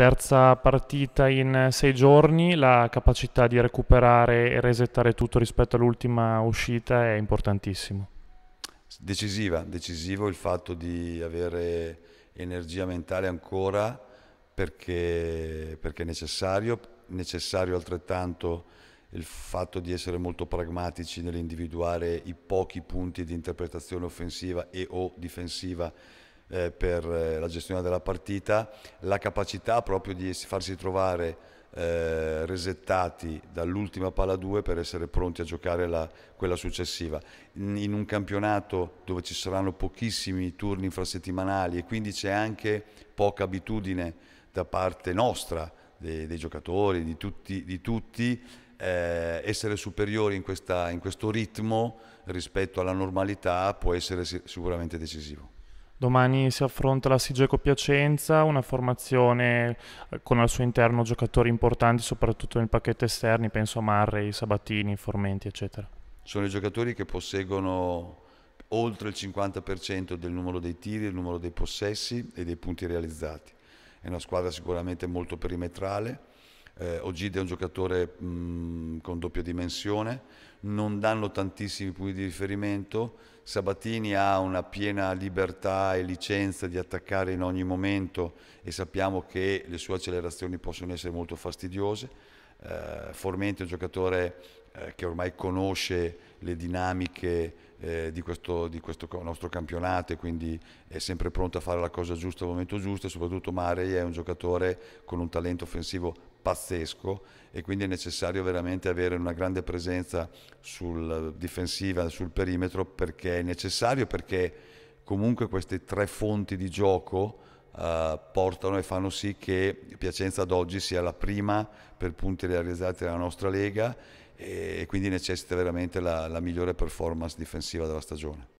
terza partita in sei giorni, la capacità di recuperare e resettare tutto rispetto all'ultima uscita è importantissima. Decisiva, decisivo il fatto di avere energia mentale ancora perché, perché è necessario, necessario altrettanto il fatto di essere molto pragmatici nell'individuare i pochi punti di interpretazione offensiva e o difensiva eh, per eh, la gestione della partita, la capacità proprio di farsi trovare eh, resettati dall'ultima pala 2 per essere pronti a giocare la, quella successiva. In, in, un campionato dove ci saranno pochissimi turni infrasettimanali e quindi c'è anche poca abitudine da parte nostra, dei, dei giocatori, di tutti, di tutti eh, essere superiori in, questa, in questo ritmo rispetto alla normalità può essere sicuramente decisivo. Domani si affronta la Sigeco Piacenza, una formazione eh, con al suo interno giocatori importanti, soprattutto nel pacchetto esterni, penso a Marrei, Sabatini, Formenti, eccetera. Sono i giocatori che posseggono oltre il 50% del numero dei tiri, del numero dei possessi e dei punti realizzati. È una squadra sicuramente molto perimetrale, eh, Ogide è un giocatore mh, mm, con doppia dimensione, non danno tantissimi punti di riferimento. Sabatini ha una piena libertà e licenza di attaccare in ogni momento e sappiamo che le sue accelerazioni possono essere molto fastidiose. Eh, Formenti è un giocatore eh, che ormai conosce le dinamiche eh, di, questo, di, questo, nostro campionato e quindi è sempre pronto a fare la cosa giusta al momento giusto e soprattutto Marei è un giocatore con un talento offensivo pazzesco e quindi è necessario veramente avere una grande presenza sul difensiva, sul perimetro perché è necessario perché comunque queste tre fonti di gioco eh, portano e fanno sì che Piacenza ad oggi sia la prima per punti realizzati nella nostra Lega e quindi necessita veramente la, la migliore performance difensiva della stagione.